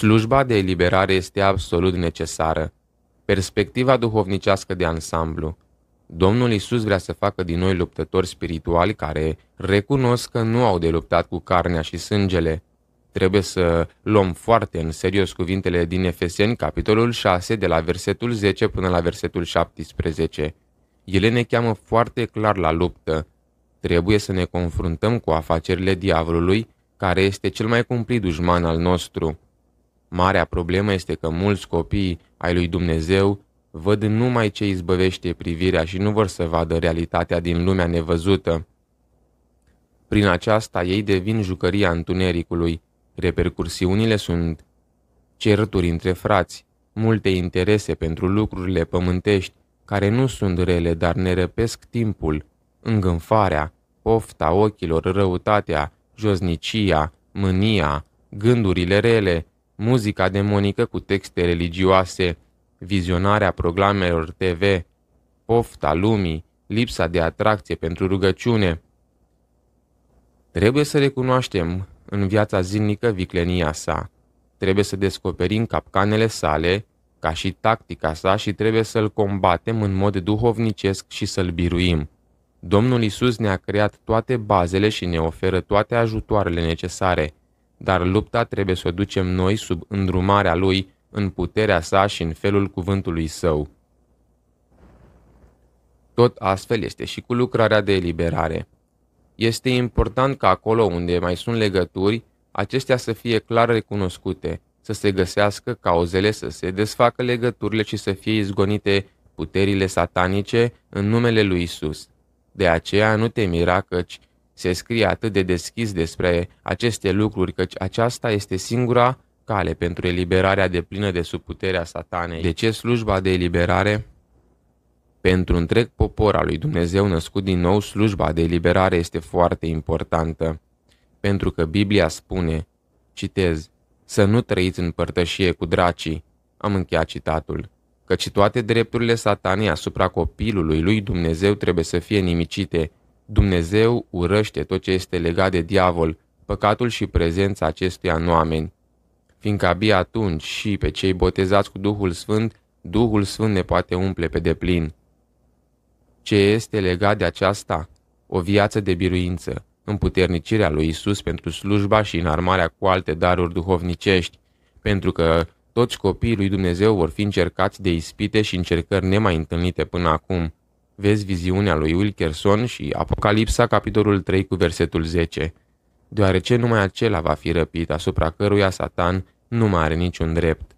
Slujba de eliberare este absolut necesară. Perspectiva duhovnicească de ansamblu. Domnul Isus vrea să facă din noi luptători spirituali care recunosc că nu au de luptat cu carnea și sângele. Trebuie să luăm foarte în serios cuvintele din Efeseni, capitolul 6, de la versetul 10 până la versetul 17. Ele ne cheamă foarte clar la luptă. Trebuie să ne confruntăm cu afacerile diavolului, care este cel mai cumplit dușman al nostru. Marea problemă este că mulți copii ai lui Dumnezeu văd numai ce izbăvește privirea și nu vor să vadă realitatea din lumea nevăzută. Prin aceasta ei devin jucăria întunericului. Repercursiunile sunt certuri între frați, multe interese pentru lucrurile pământești, care nu sunt rele, dar ne răpesc timpul, îngânfarea, pofta ochilor, răutatea, josnicia, mânia, gândurile rele, muzica demonică cu texte religioase, vizionarea programelor TV, pofta lumii, lipsa de atracție pentru rugăciune. Trebuie să recunoaștem în viața zilnică viclenia sa. Trebuie să descoperim capcanele sale, ca și tactica sa și trebuie să-l combatem în mod duhovnicesc și să-l biruim. Domnul Isus ne-a creat toate bazele și ne oferă toate ajutoarele necesare – dar lupta trebuie să o ducem noi sub îndrumarea lui, în puterea sa și în felul cuvântului său. Tot astfel este și cu lucrarea de eliberare. Este important ca acolo unde mai sunt legături, acestea să fie clar recunoscute, să se găsească cauzele, să se desfacă legăturile și să fie izgonite puterile satanice în numele lui Isus. De aceea nu te mira căci se scrie atât de deschis despre aceste lucruri căci aceasta este singura cale pentru eliberarea de plină de sub puterea satanei. De ce slujba de eliberare? Pentru întreg popor al lui Dumnezeu născut din nou, slujba de eliberare este foarte importantă, pentru că Biblia spune, citez, să nu trăiți în părtășie cu dracii, am încheiat citatul, căci toate drepturile satanei asupra copilului lui Dumnezeu trebuie să fie nimicite, Dumnezeu urăște tot ce este legat de diavol, păcatul și prezența acestuia în oameni. Fiindcă abia atunci și pe cei botezați cu Duhul Sfânt, Duhul Sfânt ne poate umple pe deplin. Ce este legat de aceasta? O viață de biruință, împuternicirea lui Isus pentru slujba și înarmarea cu alte daruri duhovnicești, pentru că toți copiii lui Dumnezeu vor fi încercați de ispite și încercări nemai întâlnite până acum – vezi viziunea lui Wilkerson și Apocalipsa, capitolul 3 cu versetul 10, deoarece numai acela va fi răpit asupra căruia Satan nu mai are niciun drept.